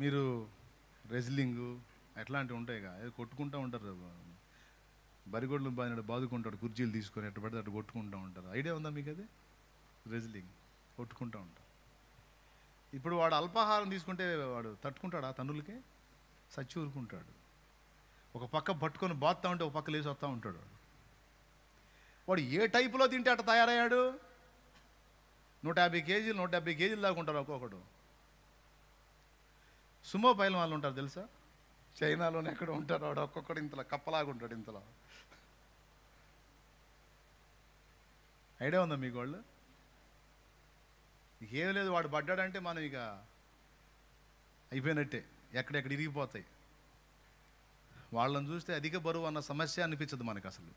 మీరు రెజ్లింగు అట్లాంటివి ఉంటాయి కదా కొట్టుకుంటూ ఉంటారు బరిగొడ్లు బాగా బాదుకుంటాడు కుర్చీలు తీసుకొని ఎట్టు పడితే అటు కొట్టుకుంటూ ఉంటారు ఐడియా ఉందా మీకు అది రెజ్లింగ్ కొట్టుకుంటూ ఉంటారు ఇప్పుడు వాడు అల్పాహారం తీసుకుంటే వాడు తట్టుకుంటాడు ఆ తనులకే సచ్చి ఊరుకుంటాడు ఒక పక్క పట్టుకొని బాత్తా ఉంటే ఒక పక్క లేచి వస్తూ ఉంటాడు వాడు వాడు ఏ టైపులో తింటే అట్ట తయారయ్యాడు నూట యాభై కేజీలు నూట డెబ్బై కేజీలు దాకా ఉంటారు ఒక్కొక్కడు సుమో పైలం వాళ్ళు ఉంటారు తెలుసా చైనాలోనే ఎక్కడ ఉంటారు ఆవిడ ఒక్కొక్కడు ఇంతలో కప్పలాగా ఉంటాడు ఇంతలో ఐడియా ఉందా మీకు వాళ్ళు ఏం లేదు వాడు పడ్డాడంటే మనం ఇక అయిపోయినట్టే ఎక్కడెక్కడ ఇరిగిపోతాయి వాళ్ళని చూస్తే అధిక బరువు అన్న సమస్య అనిపించదు మనకు అసలు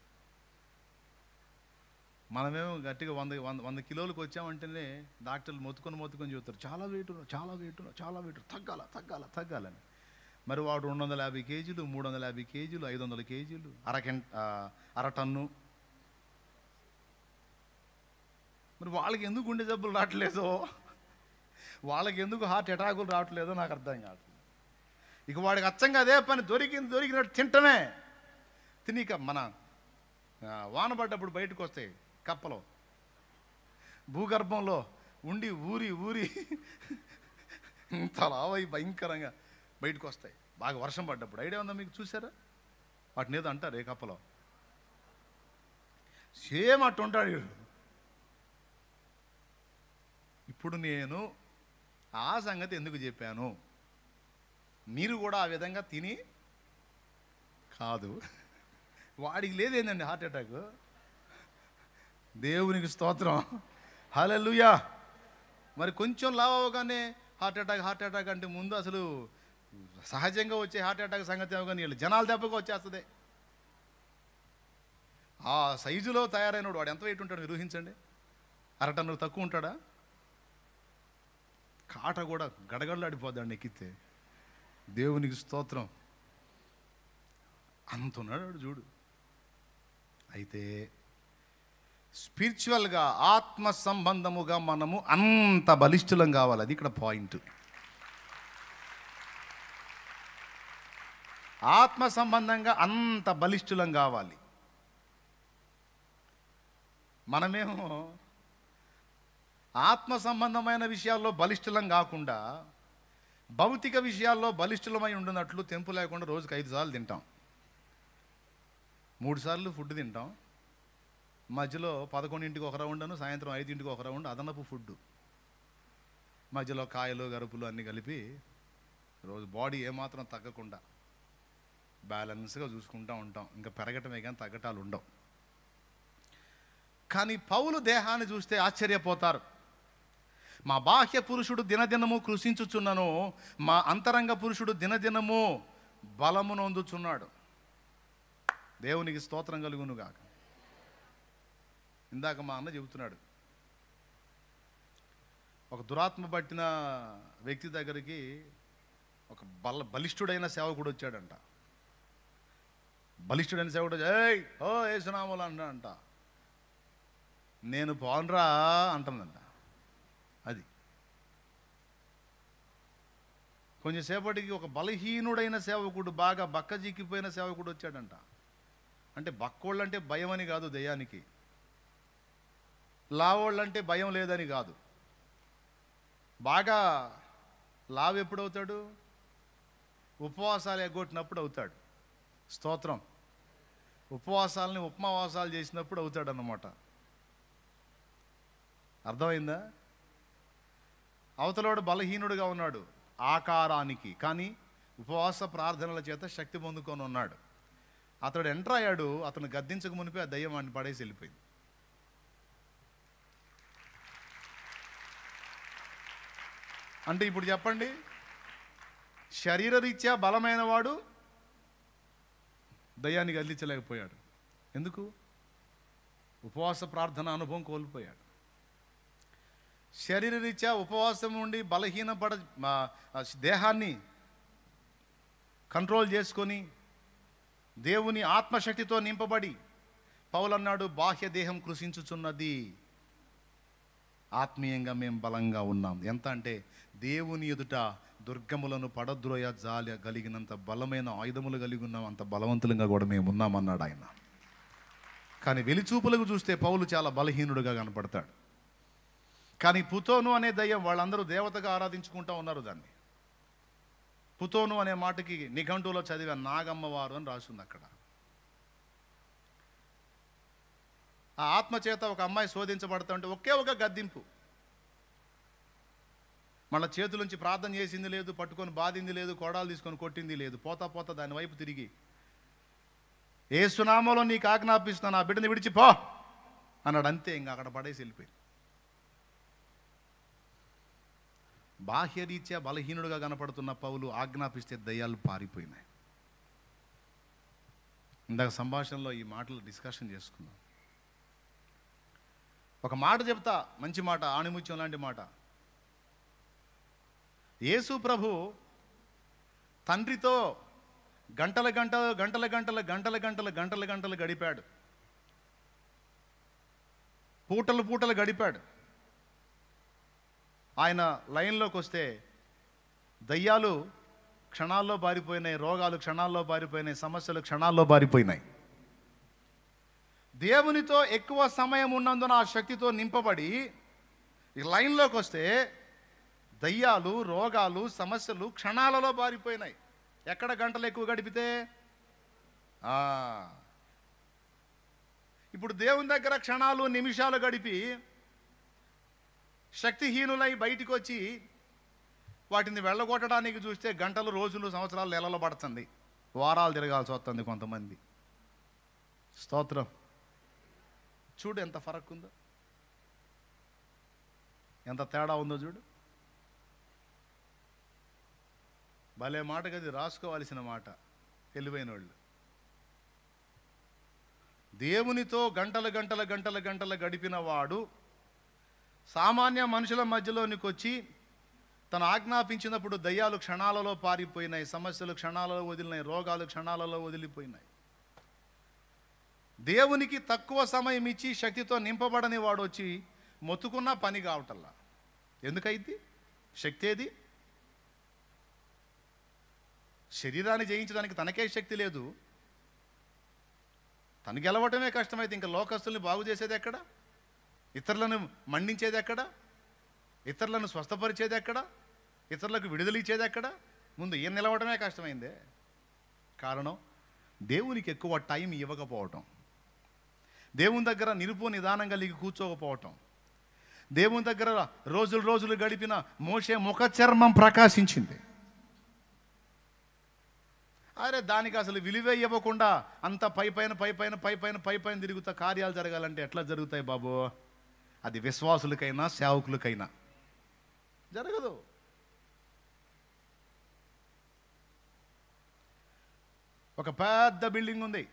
మనమేమో గట్టిగా వంద వంద వంద కిలోలకు వచ్చామంటేనే డాక్టర్లు మొత్తుకొని మొత్తుకొని చూస్తారు చాలా వెయిట్ చాలా వెయిట్ చాలా వెయిట్ తగ్గాల తగ్గాల తగ్గాలని మరి వాడు రెండు వందల యాభై కేజీలు మూడు వందల యాభై కేజీలు ఐదు వందల కేజీలు అరకెం అర టన్ను మరి వాళ్ళకి ఎందుకు గుండె జబ్బులు రావట్లేదో వాళ్ళకి ఎందుకు హార్ట్ అటాకులు రావట్లేదో నాకు అర్థం కాదు ఇక వాడికి అచ్చంగా అదే పని దొరికింది దొరికినట్టు తింటమే తిని ఇక మన వానపడ్డప్పుడు బయటకు వస్తాయి కప్పలో భూగర్భంలో ఉండి ఊరి ఊరి ఇంత లావై భయంకరంగా బయటకు వస్తాయి బాగా వర్షం పడ్డప్పుడు ఐడియా ఉందా మీకు చూసారా వాటిని ఏదో అంటారు ఏ కప్పలో సేమ్ అటు ఉంటాడు ఇప్పుడు నేను ఆ సంగతి ఎందుకు చెప్పాను మీరు కూడా ఆ విధంగా తిని కాదు వాడికి లేదేందండి హార్ట్ అటాక్ దేవునికి స్తోత్రం హలెలుయా మరి కొంచెం లావ్ అవ్వగానే హార్ట్ అటాక్ హార్ట్ అటాక్ అంటే ముందు అసలు సహజంగా వచ్చే హార్ట్ అటాక్ సంగతి అవ్వగానే వీళ్ళు జనాలు దెబ్బకు వచ్చేస్తుంది ఆ సైజులో తయారైనడు వాడు ఎంత వెయిట్ ఉంటాడు ఊహించండి అరటన్ను తక్కువ ఉంటాడా కాట కూడా గడగడలాడిపోద్దాడు ఎక్కితే దేవునికి స్తోత్రం ఉన్నాడు చూడు అయితే స్పిరిచువల్గా ఆత్మ సంబంధముగా మనము అంత బలిష్ఠులం కావాలి అది ఇక్కడ పాయింట్ ఆత్మ సంబంధంగా అంత బలిష్ఠులం కావాలి మనమేమో ఆత్మ సంబంధమైన విషయాల్లో బలిష్ఠులం కాకుండా భౌతిక విషయాల్లో బలిష్ఠులమై ఉండినట్లు తెంపు లేకుండా రోజుకి ఐదు సార్లు తింటాం మూడు సార్లు ఫుడ్ తింటాం మధ్యలో పదకొండింటికి ఒక రౌండ్ను సాయంత్రం ఐదింటికి ఒక రౌండ్ అదనపు ఫుడ్ మధ్యలో కాయలు గరుపులు అన్నీ కలిపి రోజు బాడీ ఏమాత్రం తగ్గకుండా బ్యాలెన్స్గా చూసుకుంటూ ఉంటాం ఇంకా పెరగటమే కానీ తగ్గటాలు ఉండవు కానీ పౌలు దేహాన్ని చూస్తే ఆశ్చర్యపోతారు మా బాహ్య పురుషుడు దినదినము కృషించుచున్నను మా అంతరంగ పురుషుడు దినదినము బలమునందుచున్నాడు దేవునికి స్తోత్రం కలుగునుగాక ఇందాక మా అన్న చెబుతున్నాడు ఒక దురాత్మ పట్టిన వ్యక్తి దగ్గరికి ఒక బల బలిష్ఠుడైన సేవకుడు వచ్చాడంట బలిష్ఠుడైన సేవకుడు ఏయ్ ఓ ఏసునాములు అంట నేను పోన్రా అంటుందంట అది కొంచెంసేపటికి ఒక బలహీనుడైన సేవకుడు బాగా జిక్కిపోయిన సేవకుడు వచ్చాడంట అంటే బక్కోళ్ళంటే భయం అని కాదు దయానికి లావోళ్ళంటే భయం లేదని కాదు బాగా లావ్ ఎప్పుడవుతాడు ఉపవాసాలు ఎగ్గొట్టినప్పుడు అవుతాడు స్తోత్రం ఉపవాసాలని ఉపమావాసాలు చేసినప్పుడు అవుతాడు అన్నమాట అర్థమైందా అవతలోడు బలహీనుడుగా ఉన్నాడు ఆకారానికి కానీ ఉపవాస ప్రార్థనల చేత శక్తి పొందుకొని ఉన్నాడు అతడు ఎంటర్ అయ్యాడు అతను గద్దించక మునిపి ఆ దయ్యం వాడిని పడేసి వెళ్ళిపోయింది అంటే ఇప్పుడు చెప్పండి శరీరరీత్యా బలమైన వాడు దయాన్ని అందించలేకపోయాడు ఎందుకు ఉపవాస ప్రార్థన అనుభవం కోల్పోయాడు శరీరరీత్యా ఉపవాసం ఉండి బలహీనపడ దేహాన్ని కంట్రోల్ చేసుకొని దేవుని ఆత్మశక్తితో నింపబడి పౌలన్నాడు బాహ్య దేహం కృషించుచున్నది ఆత్మీయంగా మేము బలంగా ఉన్నాం ఎంత అంటే దేవుని ఎదుట దుర్గములను పడద్రోయ జాలి కలిగినంత బలమైన ఆయుధములు కలిగి ఉన్నాం అంత బలవంతులుగా కూడా మేము ఉన్నామన్నాడు ఆయన కానీ వెలిచూపులకు చూస్తే పౌలు చాలా బలహీనుడుగా కనపడతాడు కానీ పుతోను అనే దయ్యం వాళ్ళందరూ దేవతగా ఆరాధించుకుంటూ ఉన్నారు దాన్ని పుతోను అనే మాటకి నిఘంటులో చదివే నాగమ్మవారు అని రాసింది అక్కడ ఆ ఆత్మ చేత ఒక అమ్మాయి శోధించబడుతుంటే ఒకే ఒక గద్దింపు మళ్ళీ చేతులుంచి ప్రార్థన చేసింది లేదు పట్టుకొని బాధింది లేదు కోడాలు తీసుకొని కొట్టింది లేదు పోతా పోతా దాని వైపు తిరిగి ఏ సునామాలో నీకు ఆజ్ఞాపిస్తున్నా నా బిడ్డని విడిచిపో అన్నాడు అంతే ఇంకా అక్కడ పడేసి బాహ్య బాహ్యరీత్యా బలహీనుడుగా కనపడుతున్న పౌలు ఆజ్ఞాపిస్తే దయ్యాలు పారిపోయినాయి ఇందాక సంభాషణలో ఈ మాటలు డిస్కషన్ చేసుకున్నాం ఒక మాట చెప్తా మంచి మాట ఆణిముత్యం లాంటి మాట యేసు ప్రభు తండ్రితో గంటల గంటల గంటల గంటల గంటల గంటల గంటల గంటలు గడిపాడు పూటలు పూటలు గడిపాడు ఆయన లైన్లోకి వస్తే దయ్యాలు క్షణాల్లో పారిపోయినాయి రోగాలు క్షణాల్లో పారిపోయినాయి సమస్యలు క్షణాల్లో పారిపోయినాయి దేవునితో ఎక్కువ సమయం ఉన్నందున ఆ శక్తితో నింపబడి ఈ లైన్లోకి వస్తే దయ్యాలు రోగాలు సమస్యలు క్షణాలలో బారిపోయినాయి ఎక్కడ గంటలు ఎక్కువ గడిపితే ఇప్పుడు దేవుని దగ్గర క్షణాలు నిమిషాలు గడిపి శక్తిహీనులై బయటికి వచ్చి వాటిని వెళ్ళగొట్టడానికి చూస్తే గంటలు రోజులు సంవత్సరాలు నెలలు పడుతుంది వారాలు తిరగాల్సి వస్తుంది కొంతమంది స్తోత్రం చూడు ఎంత ఫరక్ ఉందో ఎంత తేడా ఉందో చూడు భలే మాట కది రాసుకోవాల్సిన మాట తెలివైన వాళ్ళు దేవునితో గంటల గంటల గంటల గంటల గడిపిన వాడు సామాన్య మనుషుల మధ్యలోనికి వచ్చి తను ఆజ్ఞాపించినప్పుడు దయ్యాలు క్షణాలలో పారిపోయినాయి సమస్యలు క్షణాలలో వదిలినాయి రోగాలు క్షణాలలో వదిలిపోయినాయి దేవునికి తక్కువ సమయం ఇచ్చి శక్తితో నింపబడని వాడు వచ్చి మొత్తుకున్న పని కావటల్లా ఎందుకైద్ది శక్తి ఏది శరీరాన్ని జయించడానికి తనకే శక్తి లేదు తను గెలవటమే కష్టమైతే ఇంకా లోకస్తుల్ని బాగు చేసేది ఎక్కడ ఇతరులను మండించేది ఎక్కడ ఇతరులను స్వస్థపరిచేది ఎక్కడ ఇతరులకు విడుదల ఇచ్చేది ఎక్కడ ముందు ఏం నిలవటమే కష్టమైందే కారణం దేవునికి ఎక్కువ టైం ఇవ్వకపోవటం దేవుని దగ్గర నిలుపు నిదానం కలిగి కూర్చోకపోవటం దేవుని దగ్గర రోజులు రోజులు గడిపిన మోసే ముఖ చర్మం ప్రకాశించింది అరే దానికి అసలు విలువే ఇవ్వకుండా అంత పై పైన పై పైన పై పైన పై పైన తిరుగుతా కార్యాలు జరగాలంటే ఎట్లా జరుగుతాయి బాబు అది విశ్వాసులకైనా సేవకులకైనా జరగదు ఒక పెద్ద బిల్డింగ్ ఉంది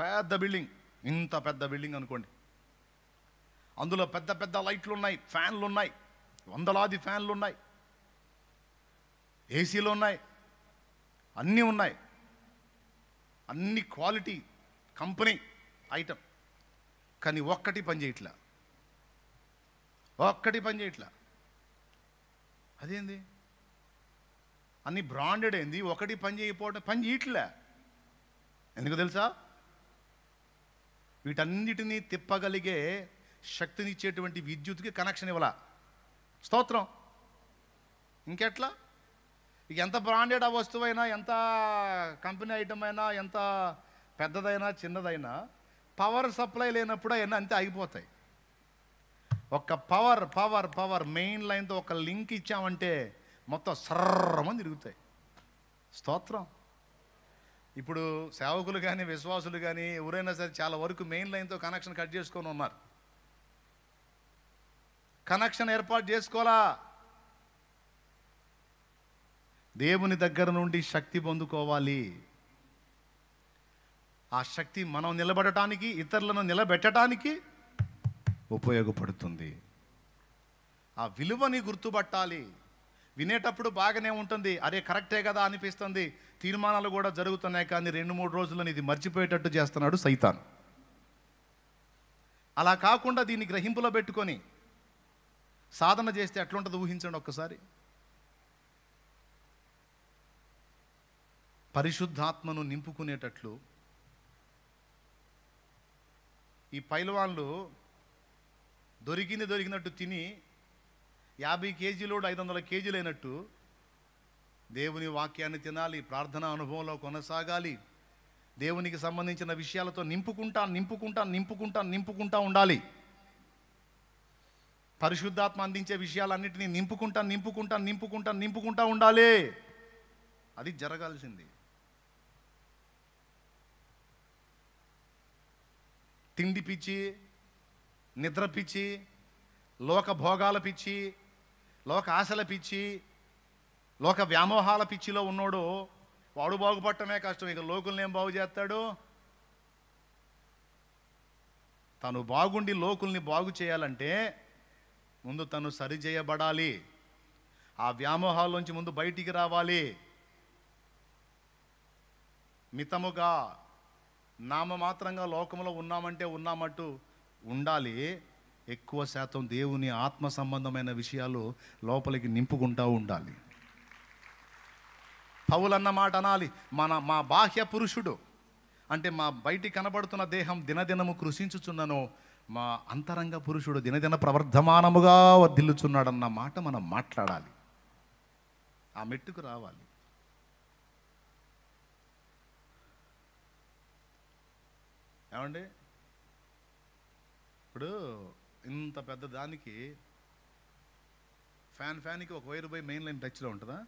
పెద్ద బిల్డింగ్ ఇంత పెద్ద బిల్డింగ్ అనుకోండి అందులో పెద్ద పెద్ద లైట్లు ఉన్నాయి ఫ్యాన్లు ఉన్నాయి వందలాది ఫ్యాన్లు ఉన్నాయి ఏసీలు ఉన్నాయి అన్నీ ఉన్నాయి అన్ని క్వాలిటీ కంపెనీ ఐటమ్ కానీ ఒక్కటి పని చేయట్లా ఒక్కటి పని చేయట్లా అదేంది అన్ని బ్రాండెడ్ ఏంది ఒకటి పని చేయకపోవడం పని చేయట్లే ఎందుకు తెలుసా వీటన్నిటినీ తిప్పగలిగే శక్తినిచ్చేటువంటి విద్యుత్కి కనెక్షన్ ఇవ్వాల స్తోత్రం ఇంకెట్లా ఇక ఎంత బ్రాండెడ్ ఆ వస్తువైనా ఎంత కంపెనీ ఐటమ్ అయినా ఎంత పెద్దదైనా చిన్నదైనా పవర్ సప్లై లేనప్పుడు అయినా అంతే ఆగిపోతాయి ఒక పవర్ పవర్ పవర్ మెయిన్ లైన్తో ఒక లింక్ ఇచ్చామంటే మొత్తం సర్రమని తిరుగుతాయి స్తోత్రం ఇప్పుడు సేవకులు కానీ విశ్వాసులు కానీ ఎవరైనా సరే చాలా వరకు మెయిన్ లైన్తో కనెక్షన్ కట్ చేసుకొని ఉన్నారు కనెక్షన్ ఏర్పాటు చేసుకోవాలా దేవుని దగ్గర నుండి శక్తి పొందుకోవాలి ఆ శక్తి మనం నిలబడటానికి ఇతరులను నిలబెట్టడానికి ఉపయోగపడుతుంది ఆ విలువని గుర్తుపట్టాలి వినేటప్పుడు బాగానే ఉంటుంది అరే కరెక్టే కదా అనిపిస్తుంది తీర్మానాలు కూడా జరుగుతున్నాయి కానీ రెండు మూడు రోజులను ఇది మర్చిపోయేటట్టు చేస్తున్నాడు సైతాన్ అలా కాకుండా దీన్ని గ్రహింపులో పెట్టుకొని సాధన చేస్తే ఎట్లుంటుంది ఊహించండి ఒక్కసారి పరిశుద్ధాత్మను నింపుకునేటట్లు ఈ పైలవాన్లు దొరికింది దొరికినట్టు తిని యాభై కేజీలోడు ఐదు వందల కేజీలైనట్టు దేవుని వాక్యాన్ని తినాలి ప్రార్థన అనుభవంలో కొనసాగాలి దేవునికి సంబంధించిన విషయాలతో నింపుకుంటా నింపుకుంటా నింపుకుంటా నింపుకుంటా ఉండాలి పరిశుద్ధాత్మ అందించే విషయాలన్నింటినీ నింపుకుంటా నింపుకుంటా నింపుకుంటా నింపుకుంటా ఉండాలి అది జరగాల్సింది తిండి పిచ్చి నిద్ర పిచ్చి లోక భోగాల పిచ్చి లోక ఆశల పిచ్చి లోక వ్యామోహాల పిచ్చిలో ఉన్నాడు వాడు బాగుపడటమే కష్టం ఇక లోకుల్ని ఏం బాగు చేస్తాడు తను బాగుండి లోకుల్ని బాగు చేయాలంటే ముందు తను సరి చేయబడాలి ఆ వ్యామోహాల్లోంచి ముందు బయటికి రావాలి మితముగా నామమాత్రంగా లోకంలో ఉన్నామంటే ఉన్నామంటూ ఉండాలి ఎక్కువ శాతం దేవుని ఆత్మ సంబంధమైన విషయాలు లోపలికి నింపుకుంటూ ఉండాలి పౌలన్న మాట అనాలి మన మా బాహ్య పురుషుడు అంటే మా బయటి కనబడుతున్న దేహం దినదినము కృషించుచున్నను మా అంతరంగ పురుషుడు దినదిన ప్రవర్ధమానముగా వర్ధిల్లుచున్నాడన్న మాట మనం మాట్లాడాలి ఆ మెట్టుకు రావాలి ఏమండి ఇప్పుడు ఇంత పెద్ద దానికి ఫ్యాన్ ఫ్యాన్కి ఒక వైర్ బై మెయిన్ లైన్ టచ్లో ఉంటుందా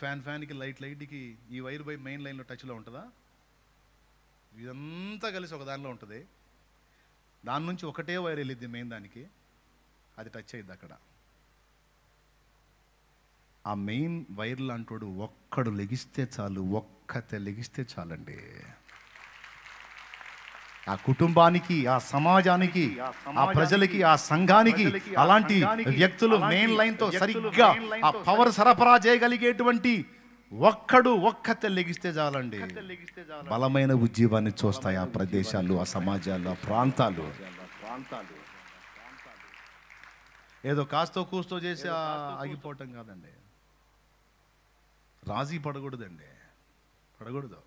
ఫ్యాన్ ఫ్యాన్కి లైట్ లైట్కి ఈ వైర్ బై మెయిన్ లైన్లో టచ్లో ఉంటుందా ఇదంతా కలిసి ఒక దానిలో ఉంటుంది దాని నుంచి ఒకటే వైర్ వెళ్ళిద్ది మెయిన్ దానికి అది టచ్ అయ్యిద్ది అక్కడ ఆ మెయిన్ వైర్లు అంటాడు ఒక్కడు లెగిస్తే చాలు ఒక్కతే లెగిస్తే చాలండి ఆ కుటుంబానికి ఆ సమాజానికి ఆ ప్రజలకి ఆ సంఘానికి అలాంటి వ్యక్తులు మెయిన్ లైన్ తో సరిగ్గా ఆ పవర్ సరఫరా చేయగలిగేటువంటి ఒక్కడు ఒక్క తెల్లగిస్తే చాలండి బలమైన ఉద్యమాన్ని చూస్తాయి ఆ ప్రదేశాలు ఆ సమాజాలు ఆ ప్రాంతాలు ప్రాంతాలు ఏదో కాస్తో కూస్తో చేసి ఆగిపోవటం కాదండి రాజీ పడకూడదండి పడకూడదు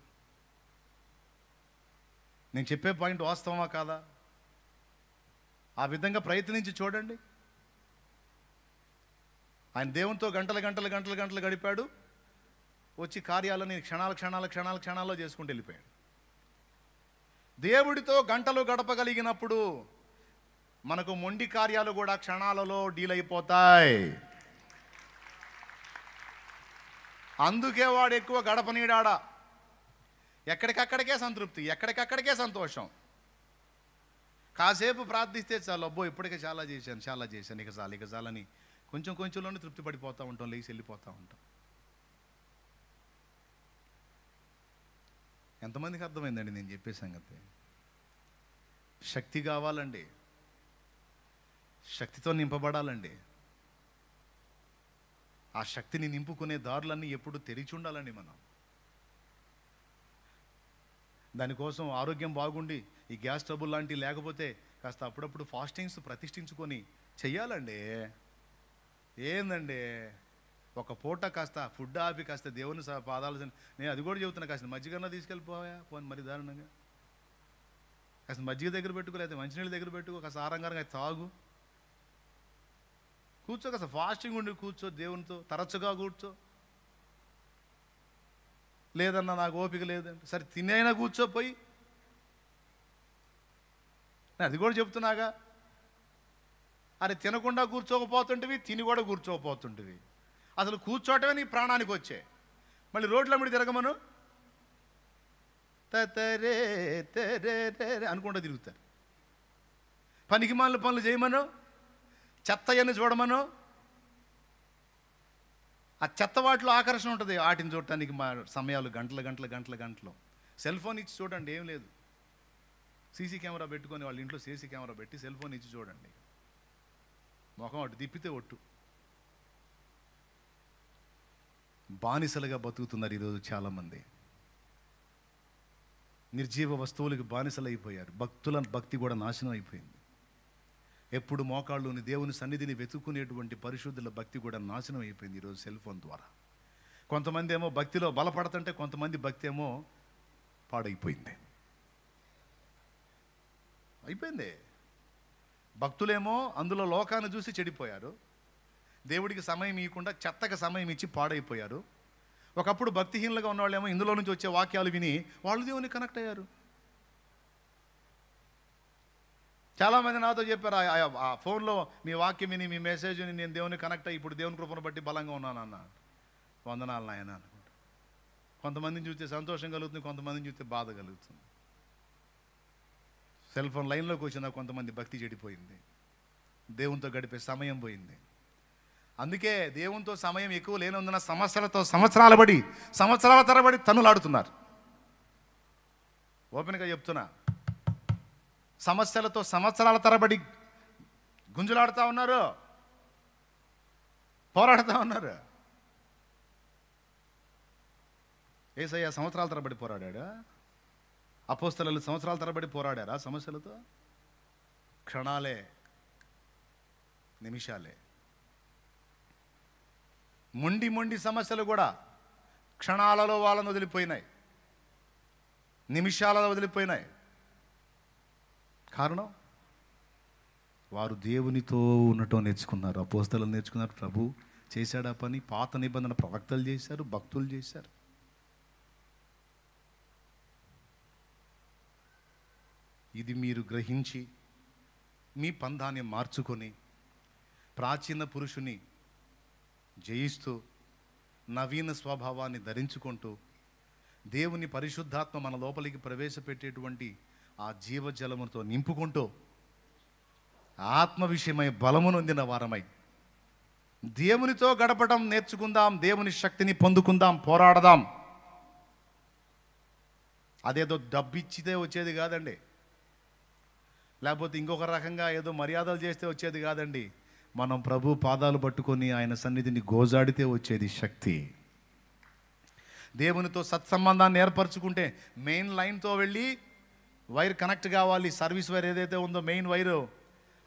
నేను చెప్పే పాయింట్ వాస్తవమా కాదా ఆ విధంగా ప్రయత్నించి చూడండి ఆయన దేవునితో గంటల గంటల గంటల గంటలు గడిపాడు వచ్చి కార్యాలని క్షణాల క్షణాల క్షణాల క్షణాల్లో చేసుకుంటూ వెళ్ళిపోయాడు దేవుడితో గంటలు గడపగలిగినప్పుడు మనకు మొండి కార్యాలు కూడా క్షణాలలో డీల్ అయిపోతాయి అందుకే వాడు ఎక్కువ గడపనీడాడా ఎక్కడికక్కడికే సంతృప్తి ఎక్కడికక్కడికే సంతోషం కాసేపు ప్రార్థిస్తే చాలు అబ్బో ఇప్పటికే చాలా చేశాను చాలా చేశాను ఇక చాలు ఇక చాలని కొంచెం కొంచెంలోనే తృప్తి పడిపోతూ ఉంటాం లేచి వెళ్ళిపోతూ ఉంటాం ఎంతమందికి అర్థమైందండి నేను చెప్పే సంగతి శక్తి కావాలండి శక్తితో నింపబడాలండి ఆ శక్తిని నింపుకునే దారులన్నీ ఎప్పుడు తెరిచి ఉండాలండి మనం దానికోసం ఆరోగ్యం బాగుండి ఈ గ్యాస్ ట్రబుల్ లాంటివి లేకపోతే కాస్త అప్పుడప్పుడు ఫాస్టింగ్స్ ప్రతిష్ఠించుకొని చెయ్యాలండి ఏందండి ఒక పూట కాస్త ఫుడ్ ఆపి కాస్త దేవుని పాదాలు నేను అది కూడా చెబుతున్నా కాస్త మజ్జిగన్నా తీసుకెళ్ళిపోయా పోను మరి దారుణంగా కాస్త మజ్జిగ దగ్గర పెట్టుకో లేకపోతే మంచినీళ్ళ దగ్గర పెట్టుకో కాస్త ఆరంగారంగా తాగు కూర్చో కాస్త ఫాస్టింగ్ ఉండి కూర్చో దేవునితో తరచుగా కూర్చో లేదన్నా నాకు ఓపిక లేదంటే సరే తినైనా కూర్చోపోయి నేను అది కూడా చెప్తున్నాగా అరే తినకుండా కూర్చోకపోతుంటివి తిని కూడా కూర్చోకపోతుంటివి అసలు కూర్చోటమే నీ ప్రాణానికి వచ్చే మళ్ళీ రోడ్లు మీద తిరగమను తరే తరే తెరే అనుకుంటూ తిరుగుతారు పనికి మాలిన పనులు చేయమను చెత్త చూడమను ఆ చెత్త వాటిలో ఆకర్షణ ఉంటుంది వాటిని చూడటానికి మా సమయాలు గంటలు గంటలు గంటలు గంటలు సెల్ ఫోన్ ఇచ్చి చూడండి ఏం లేదు సీసీ కెమెరా పెట్టుకొని వాళ్ళ ఇంట్లో సీసీ కెమెరా పెట్టి సెల్ ఫోన్ ఇచ్చి చూడండి ముఖం అటు తిప్పితే ఒట్టు బానిసలుగా బతుకుతున్నారు ఈరోజు చాలామంది నిర్జీవ వస్తువులకు బానిసలు అయిపోయారు భక్తుల భక్తి కూడా నాశనం అయిపోయింది ఎప్పుడు మోకాళ్ళుని దేవుని సన్నిధిని వెతుక్కునేటువంటి పరిశుద్ధుల భక్తి కూడా నాశనం అయిపోయింది ఈరోజు సెల్ ఫోన్ ద్వారా కొంతమంది ఏమో భక్తిలో బలపడుతుంటే కొంతమంది భక్తి ఏమో పాడైపోయింది అయిపోయింది భక్తులేమో అందులో లోకాన్ని చూసి చెడిపోయారు దేవుడికి సమయం ఇవ్వకుండా చెత్తగా సమయం ఇచ్చి పాడైపోయారు ఒకప్పుడు భక్తిహీనులుగా ఉన్నవాళ్ళేమో ఇందులో నుంచి వచ్చే వాక్యాలు విని వాళ్ళు దేవుని కనెక్ట్ అయ్యారు చాలామంది నాతో చెప్పారు ఆ ఫోన్లో మీ వాక్యం విని మీ మెసేజ్ విని నేను దేవుని కనెక్ట్ అయ్యి ఇప్పుడు దేవుని కృపను బట్టి బలంగా ఉన్నాను అన్న వందనాలు నాయన అనుకుంటా కొంతమందిని చూస్తే సంతోషం కలుగుతుంది కొంతమందిని చూస్తే బాధ కలుగుతుంది సెల్ ఫోన్ లైన్లోకి వచ్చిన కొంతమంది భక్తి చెడిపోయింది దేవునితో గడిపే సమయం పోయింది అందుకే దేవునితో సమయం ఎక్కువ లేనందున సంవత్సరాలతో సంవత్సరాల బడి సంవత్సరాల తరబడి తన్నులాడుతున్నారు ఓపెన్గా చెప్తున్నా సమస్యలతో సంవత్సరాల తరబడి గుంజులాడుతూ ఉన్నారు పోరాడుతూ ఉన్నారు ఏసయ్యా సంవత్సరాల తరబడి పోరాడా అపోస్తలలు సంవత్సరాల తరబడి పోరాడారా సమస్యలతో క్షణాలే నిమిషాలే మొండి మొండి సమస్యలు కూడా క్షణాలలో వాళ్ళను వదిలిపోయినాయి నిమిషాలలో వదిలిపోయినాయి కారణం వారు దేవునితో ఉండటం నేర్చుకున్నారు అపోస్తలు నేర్చుకున్నారు ప్రభు చేశాడు ఆ పని పాత నిబంధన ప్రవక్తలు చేశారు భక్తులు చేశారు ఇది మీరు గ్రహించి మీ పంధాన్ని మార్చుకొని ప్రాచీన పురుషుని జయిస్తూ నవీన స్వభావాన్ని ధరించుకుంటూ దేవుని పరిశుద్ధాత్మ మన లోపలికి ప్రవేశపెట్టేటువంటి ఆ జీవజలముతో నింపుకుంటూ ఆత్మ విషయమై బలము నొందిన వారమై దేవునితో గడపడం నేర్చుకుందాం దేవుని శక్తిని పొందుకుందాం పోరాడదాం అదేదో డబ్బు ఇచ్చితే వచ్చేది కాదండి లేకపోతే ఇంకొక రకంగా ఏదో మర్యాదలు చేస్తే వచ్చేది కాదండి మనం ప్రభు పాదాలు పట్టుకొని ఆయన సన్నిధిని గోజాడితే వచ్చేది శక్తి దేవునితో సత్సంబంధాన్ని ఏర్పరచుకుంటే మెయిన్ లైన్తో వెళ్ళి వైర్ కనెక్ట్ కావాలి సర్వీస్ వైర్ ఏదైతే ఉందో మెయిన్ వైరు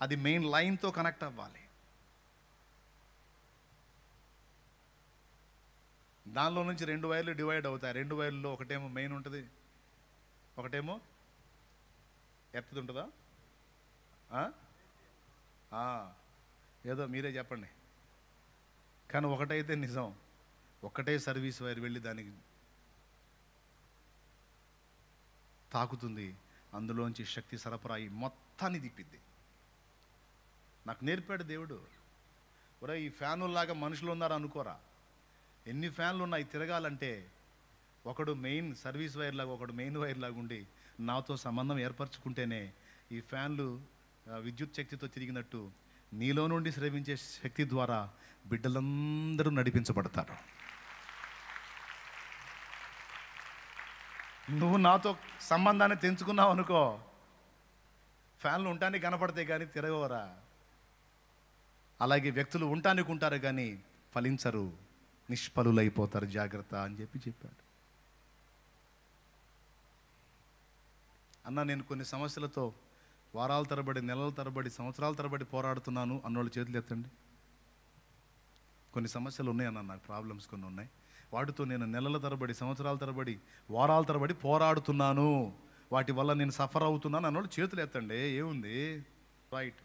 అది మెయిన్ లైన్తో కనెక్ట్ అవ్వాలి దానిలో నుంచి రెండు వైర్లు డివైడ్ అవుతాయి రెండు వైర్లలో ఒకటేమో మెయిన్ ఉంటుంది ఒకటేమో ఎత్తది ఉంటుందా ఏదో మీరే చెప్పండి కానీ ఒకటైతే నిజం ఒకటే సర్వీస్ వైర్ వెళ్ళి దానికి తాకుతుంది అందులోంచి శక్తి సరఫరా ఈ మొత్తాన్ని దిప్పిద్ది నాకు నేర్పాడు దేవుడు ఒరే ఈ ఫ్యానుల్లాగా మనుషులు ఉన్నారు అనుకోరా ఎన్ని ఫ్యాన్లు ఉన్నాయి తిరగాలంటే ఒకడు మెయిన్ సర్వీస్ వైర్ లాగా ఒకడు మెయిన్ వైర్ లాగా ఉండి నాతో సంబంధం ఏర్పరచుకుంటేనే ఈ ఫ్యాన్లు విద్యుత్ శక్తితో తిరిగినట్టు నీలో నుండి శ్రమించే శక్తి ద్వారా బిడ్డలందరూ నడిపించబడతారు నువ్వు నాతో సంబంధాన్ని తెంచుకున్నావు అనుకో ఫ్యాన్లు ఉండటానికి కనపడతాయి కానీ తిరగవరా అలాగే వ్యక్తులు ఉండటానికి ఉంటారు కానీ ఫలించరు నిష్ఫలులైపోతారు జాగ్రత్త అని చెప్పి చెప్పాడు అన్న నేను కొన్ని సమస్యలతో వారాల తరబడి నెలల తరబడి సంవత్సరాల తరబడి పోరాడుతున్నాను అన్నోళ్ళు చేతులు ఎత్తండి కొన్ని సమస్యలు ఉన్నాయి అన్న నాకు ప్రాబ్లమ్స్ కొన్ని ఉన్నాయి వాటితో నేను నెలల తరబడి సంవత్సరాల తరబడి వారాల తరబడి పోరాడుతున్నాను వాటి వల్ల నేను సఫర్ అవుతున్నాను అన్నోళ్ళు చేతులు ఎత్తండి ఏముంది రైట్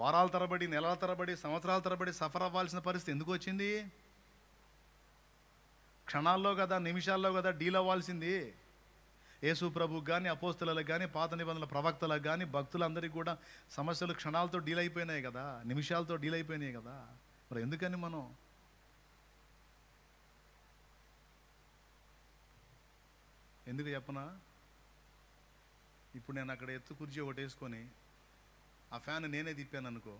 వారాల తరబడి నెలల తరబడి సంవత్సరాల తరబడి సఫర్ అవ్వాల్సిన పరిస్థితి ఎందుకు వచ్చింది క్షణాల్లో కదా నిమిషాల్లో కదా డీల్ అవ్వాల్సింది యేసు ప్రభుకు కానీ అపోస్తులకు కానీ పాత నిబంధనల ప్రవక్తలకు కానీ భక్తులందరికీ కూడా సమస్యలు క్షణాలతో డీల్ అయిపోయినాయి కదా నిమిషాలతో డీల్ అయిపోయినాయి కదా మరి ఎందుకని మనం ఎందుకు చెప్పనా ఇప్పుడు నేను అక్కడ ఎత్తు కుర్చీ ఒకటి వేసుకొని ఆ ఫ్యాన్ నేనే తిప్పాను అనుకో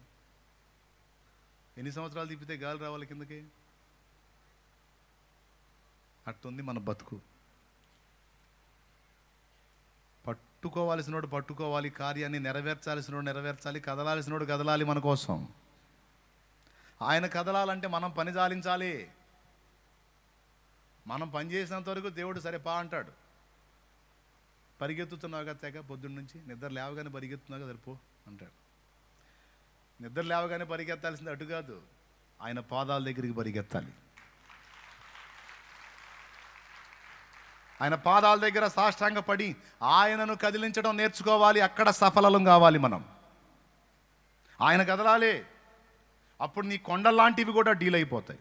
ఎన్ని సంవత్సరాలు తిప్పితే గాలి రావాలి కిందకి అట్టుంది మన బతుకు పట్టుకోవాల్సినోడు పట్టుకోవాలి కార్యాన్ని నెరవేర్చాల్సినోడు నెరవేర్చాలి కదలాల్సినోడు కదలాలి మన కోసం ఆయన కదలాలంటే మనం పని జాలించాలి మనం పని వరకు దేవుడు సరే పా అంటాడు పరిగెత్తుతున్నావుగా తెగ పొద్దున్న నుంచి నిద్ర లేవగానే పరిగెత్తున్నావు కదా పో అంటాడు నిద్ర లేవగానే పరిగెత్తాల్సింది అటు కాదు ఆయన పాదాల దగ్గరికి పరిగెత్తాలి ఆయన పాదాల దగ్గర సాష్టాంగ పడి ఆయనను కదిలించడం నేర్చుకోవాలి అక్కడ సఫలం కావాలి మనం ఆయన కదలాలి అప్పుడు నీ కొండలాంటివి కూడా డీల్ అయిపోతాయి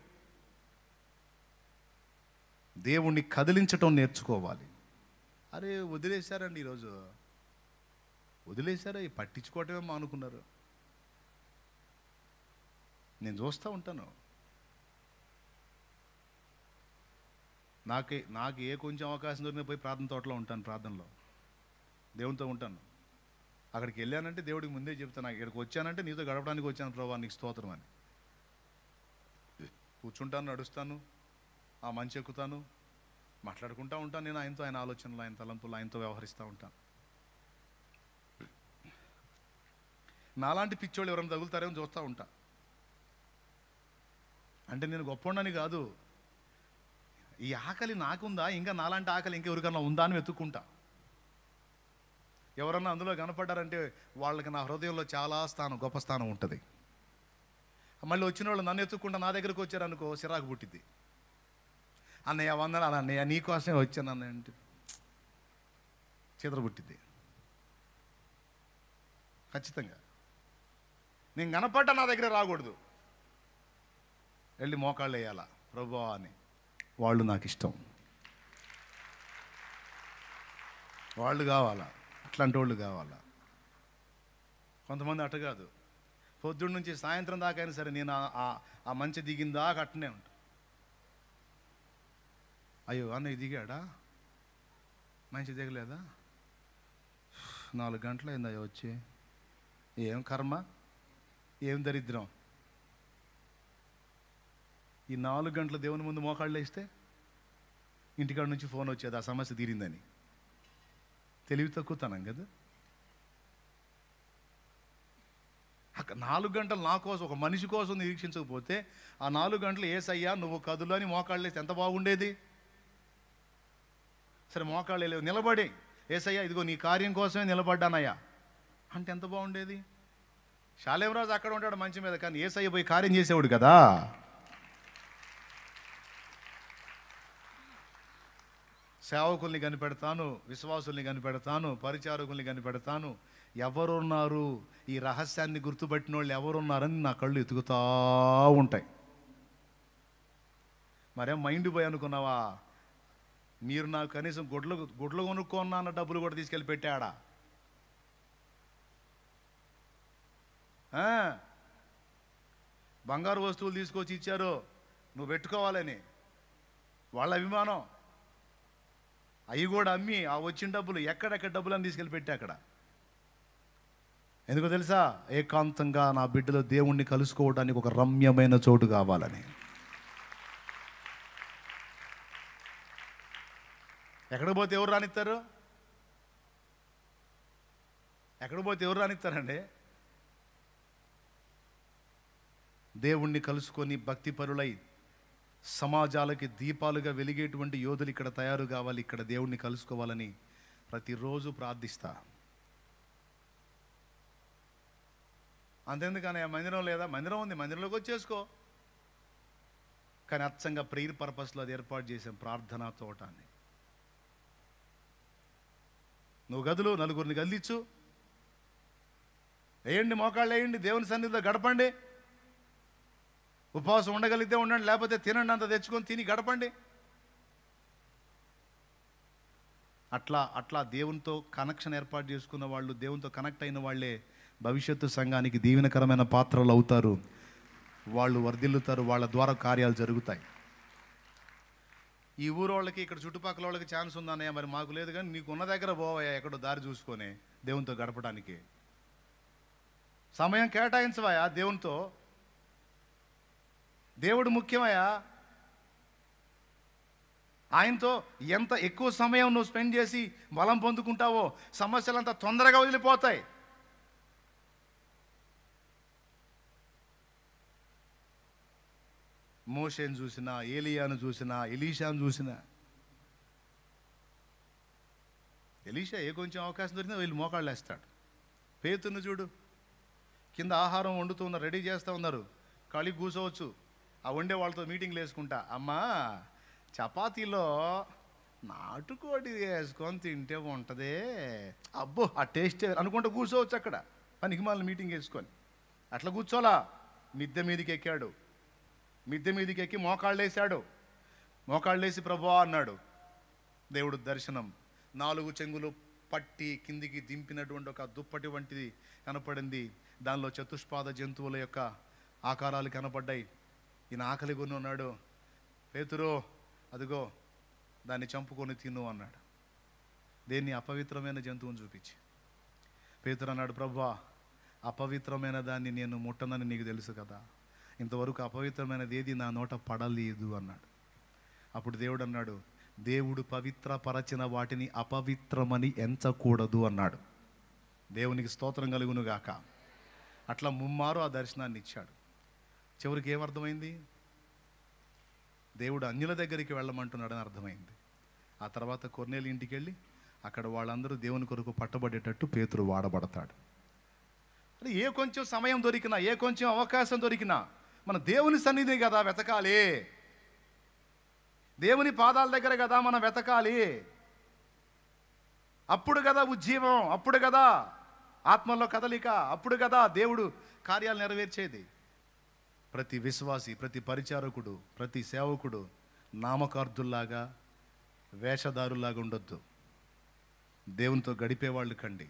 దేవుణ్ణి కదిలించటం నేర్చుకోవాలి అరే వదిలేశారండి ఈరోజు వదిలేశారా పట్టించుకోవటమే మానుకున్నారు నేను చూస్తూ ఉంటాను నాకు నాకు ఏ కొంచెం అవకాశం దొరికినా పోయి ప్రార్థన తోటలో ఉంటాను ప్రార్థనలో దేవునితో ఉంటాను అక్కడికి వెళ్ళానంటే దేవుడికి ముందే చెప్తాను నాకు ఇక్కడికి వచ్చానంటే నీతో గడపడానికి వచ్చాను ప్రభా నీకు స్తోత్రం అని కూర్చుంటాను నడుస్తాను ఆ మంచి ఎక్కుతాను మాట్లాడుకుంటూ ఉంటాను నేను ఆయనతో ఆయన ఆలోచనలు ఆయన తలంపులు ఆయనతో వ్యవహరిస్తూ ఉంటాను నాలాంటి పిచ్చోళ్ళు ఎవరైనా తగులుతారేమో చూస్తూ ఉంటా అంటే నేను గొప్పండని కాదు ఈ ఆకలి నాకుందా ఇంకా నాలాంటి ఆకలి ఇంకెవరికన్నా ఉందా అని వెతుక్కుంటా ఎవరన్నా అందులో కనపడ్డారంటే వాళ్ళకి నా హృదయంలో చాలా స్థానం గొప్ప స్థానం ఉంటుంది మళ్ళీ వచ్చిన వాళ్ళు నన్ను ఎత్తుక్కుంటా నా దగ్గరకు వచ్చారనుకో సిరాకు పుట్టిద్ది అన్నయ్య వందనాలు అన్నయ్య నీకోసమే వచ్చాను అన్నయ్య అంటే చిత్ర పుట్టింది ఖచ్చితంగా నేను కనపడ్డా నా దగ్గర రాకూడదు వెళ్ళి మోకాళ్ళు వేయాలా ప్రభు అని వాళ్ళు నాకు ఇష్టం వాళ్ళు కావాలా అట్లాంటి వాళ్ళు కావాలా కొంతమంది అటు కాదు పొద్దున్న నుంచి సాయంత్రం దాకా అయినా సరే నేను ఆ మంచి దిగిన దాకా అట్టనే ఉంటాను అయ్యో అన్నయ్య దిగాడా మనిషి దిగలేదా నాలుగు గంటలు అయింది అయ్యో వచ్చి ఏం కర్మ ఏం దరిద్రం ఈ నాలుగు గంటల దేవుని ముందు మోకాళ్ళు వేస్తే ఇంటికాడ నుంచి ఫోన్ వచ్చేది ఆ సమస్య తీరిందని తెలివి తక్కువతనం కదా అక్కడ నాలుగు గంటలు నా కోసం ఒక మనిషి కోసం నిరీక్షించకపోతే ఆ నాలుగు గంటలు ఏసయ్యా నువ్వు కదులు అని మోకాళ్ళేస్తే ఎంత బాగుండేది సరే మోకాళ్ళు లేవు నిలబడి ఏసయ్యా ఇదిగో నీ కార్యం కోసమే నిలబడ్డానయ్యా అంటే ఎంత బాగుండేది శాలేమరాజు అక్కడ ఉంటాడు మంచి మీద కానీ ఏసయ్య పోయి కార్యం చేసేవాడు కదా సేవకుల్ని కనిపెడతాను విశ్వాసుల్ని కనిపెడతాను పరిచారకుల్ని కనిపెడతాను ఎవరున్నారు ఈ రహస్యాన్ని గుర్తుపెట్టిన వాళ్ళు ఎవరున్నారని నా కళ్ళు ఎతుకుతా ఉంటాయి మరేం మైండ్ పోయి అనుకున్నావా మీరు నాకు కనీసం గుడ్లు గుడ్లు కొనుక్కోన్నా అన్న డబ్బులు కూడా తీసుకెళ్ళి పెట్టాడా బంగారు వస్తువులు తీసుకొచ్చి ఇచ్చారు నువ్వు పెట్టుకోవాలని వాళ్ళ అభిమానం అవి కూడా అమ్మి ఆ వచ్చిన డబ్బులు ఎక్కడెక్కడ డబ్బులు అని తీసుకెళ్ళి పెట్టి అక్కడ ఎందుకో తెలుసా ఏకాంతంగా నా బిడ్డలో దేవుణ్ణి కలుసుకోవడానికి ఒక రమ్యమైన చోటు కావాలని ఎక్కడికి పోతే ఎవరు రానిస్తారు ఎక్కడికి పోతే ఎవరు రానిస్తారండి దేవుణ్ణి కలుసుకొని భక్తి పరులై సమాజాలకి దీపాలుగా వెలిగేటువంటి యోధులు ఇక్కడ తయారు కావాలి ఇక్కడ దేవుణ్ణి కలుసుకోవాలని ప్రతిరోజు ప్రార్థిస్తా అంతెందుకనే మందిరం లేదా మందిరం ఉంది మందిరంలోకి వచ్చేసుకో కానీ అచ్చంగా ప్రేయర్ పర్పస్లో అది ఏర్పాటు చేసాం ప్రార్థనా తోటాన్ని నువ్వు గదులు నలుగురిని గదిలిచ్చు వేయండి మోకాళ్ళు వేయండి దేవుని సన్నిధిలో గడపండి ఉపవాసం ఉండగలిగితే ఉండండి లేకపోతే తినండి అంత తెచ్చుకొని తిని గడపండి అట్లా అట్లా దేవునితో కనెక్షన్ ఏర్పాటు చేసుకున్న వాళ్ళు దేవునితో కనెక్ట్ అయిన వాళ్ళే భవిష్యత్తు సంఘానికి దీవెనకరమైన పాత్రలు అవుతారు వాళ్ళు వర్ధిల్లుతారు వాళ్ళ ద్వారా కార్యాలు జరుగుతాయి ఈ ఊరోళ్ళకి ఇక్కడ చుట్టుపక్కల వాళ్ళకి ఛాన్స్ ఉందన్నయ్య మరి మాకు లేదు కానీ నీకు ఉన్న దగ్గర పోవయ్యా ఎక్కడో దారి చూసుకొని దేవునితో గడపడానికి సమయం కేటాయించవయా దేవునితో దేవుడు ముఖ్యమయా ఆయనతో ఎంత ఎక్కువ సమయం నువ్వు స్పెండ్ చేసి బలం పొందుకుంటావో సమస్యలంతా తొందరగా వదిలిపోతాయి మోషేను చూసినా ఏలియాను చూసినా ఎలీషాను చూసినా ఎలీషా ఏ కొంచెం అవకాశం దొరికినా వీళ్ళు మోకాళ్ళు వేస్తాడు పేతును చూడు కింద ఆహారం వండుతూ ఉన్నారు రెడీ చేస్తూ ఉన్నారు కళి కూర్చోవచ్చు ఆ వండే వాళ్ళతో మీటింగ్లు వేసుకుంటా అమ్మా చపాతీలో నాటుకోటి వేసుకొని తింటే ఉంటుందే అబ్బో ఆ టేస్ట్ అనుకుంటే కూర్చోవచ్చు అక్కడ పనికి మీటింగ్ వేసుకొని అట్లా కూర్చోలా మిద్దె మీదకి ఎక్కాడు మిద్దె మీదకి ఎక్కి మోకాళ్ళేశాడు మోకాళ్ళేసి ప్రభా అన్నాడు దేవుడు దర్శనం నాలుగు చెంగులు పట్టి కిందికి దింపినటువంటి ఒక దుప్పటి వంటిది కనపడింది దానిలో చతుష్పాద జంతువుల యొక్క ఆకారాలు కనపడ్డాయి ఈయన ఆకలి కొని ఉన్నాడు పేతురో అదిగో దాన్ని చంపుకొని తిను అన్నాడు దేన్ని అపవిత్రమైన జంతువుని చూపించి పేతురు అన్నాడు ప్రభా అపవిత్రమైన దాన్ని నేను ముట్టనని నీకు తెలుసు కదా ఇంతవరకు అపవిత్రమైనది ఏది నా నోట పడలేదు అన్నాడు అప్పుడు దేవుడు అన్నాడు దేవుడు పవిత్ర పరచిన వాటిని అపవిత్రమని ఎంచకూడదు అన్నాడు దేవునికి స్తోత్రం కలుగునుగాక అట్లా ముమ్మారు ఆ దర్శనాన్ని ఇచ్చాడు చివరికి ఏమర్థమైంది దేవుడు అన్యుల దగ్గరికి వెళ్ళమంటున్నాడని అర్థమైంది ఆ తర్వాత కొన్నేలు ఇంటికి వెళ్ళి అక్కడ వాళ్ళందరూ దేవుని కొరకు పట్టబడేటట్టు పేతురు వాడబడతాడు ఏ కొంచెం సమయం దొరికినా ఏ కొంచెం అవకాశం దొరికినా మన దేవుని సన్నిధి కదా వెతకాలి దేవుని పాదాల దగ్గర కదా మనం వెతకాలి అప్పుడు కదా ఉజ్జీవం అప్పుడు కదా ఆత్మల్లో కదలిక అప్పుడు కదా దేవుడు కార్యాలు నెరవేర్చేది ప్రతి విశ్వాసి ప్రతి పరిచారకుడు ప్రతి సేవకుడు నామకార్థుల్లాగా వేషధారులాగా ఉండొద్దు దేవునితో గడిపేవాళ్ళు కండి